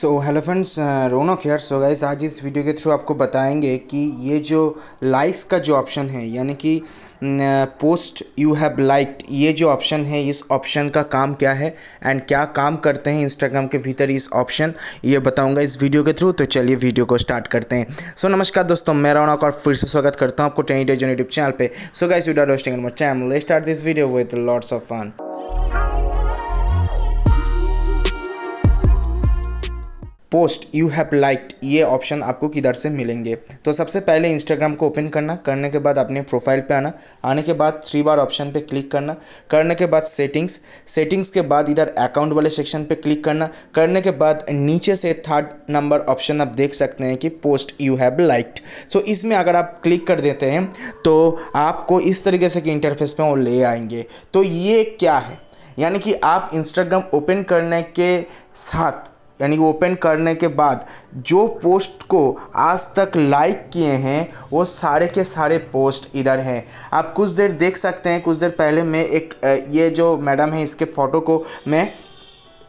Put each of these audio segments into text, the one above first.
so hello friends Raunak here so guys आज इस video के थ्रू आपको बताएंगे कि ये जो लाइक्स का जो ऑप्शन है यानी कि पोस्ट यू हैव लाइक्ड ये जो ऑप्शन है इस ऑप्शन का काम क्या है एंड क्या काम करते हैं इंस्टाग्राम के भीतर इस ऑप्शन ये बताऊंगा इस वीडियो के थ्रू तो चलिए वीडियो को स्टार्ट करते हैं सो so, नमस्कार दोस्तों मैं रौनक और फिर से स्वागत करता हूँ आपको ट्वेंटी डेज यूट्यूब चैनल पर so guys you are roasting channel start this video with lords of fun post you have liked ये ऑप्शन आपको किधर से मिलेंगे तो सबसे पहले इंस्टाग्राम को ओपन करना करने के बाद अपने प्रोफाइल पे आना आने के बाद थ्री बार ऑप्शन पे क्लिक करना करने के बाद सेटिंग्स सेटिंग्स के बाद इधर अकाउंट वाले सेक्शन पे क्लिक करना करने के बाद नीचे से थर्ड नंबर ऑप्शन आप देख सकते हैं कि post you have liked so इसमें अगर आप क्लिक कर देते हैं तो आपको इस तरीके से कि इंटरफेस पर वो ले आएंगे तो ये क्या है यानी कि आप इंस्टाग्राम ओपन करने के साथ यानी ओपन करने के बाद जो पोस्ट को आज तक लाइक किए हैं वो सारे के सारे पोस्ट इधर हैं आप कुछ देर देख सकते हैं कुछ देर पहले मैं एक ये जो मैडम है इसके फ़ोटो को मैं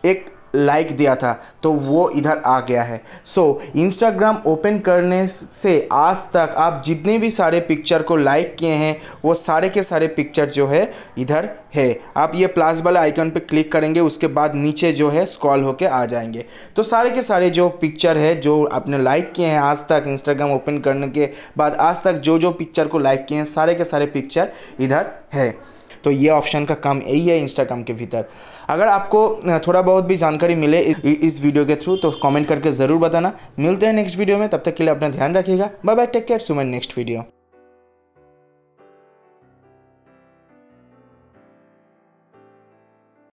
एक लाइक दिया था तो वो इधर आ गया है सो इंस्टाग्राम ओपन करने से आज तक आप जितने भी सारे पिक्चर को लाइक किए हैं वो सारे के सारे पिक्चर जो है इधर है आप ये प्लस वाले आइकन पे क्लिक करेंगे उसके बाद नीचे जो है स्क्रॉल होके आ जाएंगे तो सारे के सारे जो पिक्चर है जो आपने लाइक किए हैं आज तक इंस्टाग्राम ओपन करने के बाद आज तक जो जो पिक्चर को लाइक किए हैं सारे के सारे पिक्चर इधर है तो ये ऑप्शन का काम यही है इंस्टाग्राम के भीतर अगर आपको थोड़ा बहुत भी जानकारी मिले इस वीडियो के थ्रू तो कमेंट करके ज़रूर बताना मिलते हैं नेक्स्ट वीडियो में तब तक के लिए अपना ध्यान रखिएगा bye bye take care Suman next video